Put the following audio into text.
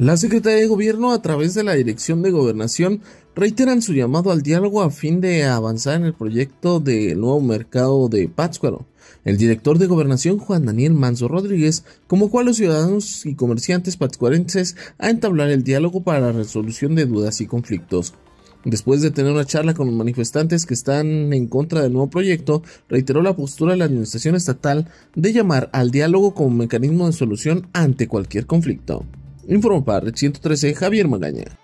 La Secretaría de Gobierno, a través de la Dirección de Gobernación, reiteran su llamado al diálogo a fin de avanzar en el proyecto del nuevo mercado de Pátzcuaro. El director de Gobernación, Juan Daniel Manso Rodríguez, como a los ciudadanos y comerciantes pátzcuarenses a entablar el diálogo para la resolución de dudas y conflictos. Después de tener una charla con los manifestantes que están en contra del nuevo proyecto, reiteró la postura de la Administración Estatal de llamar al diálogo como mecanismo de solución ante cualquier conflicto. Informa para Red 113 Javier Magaña.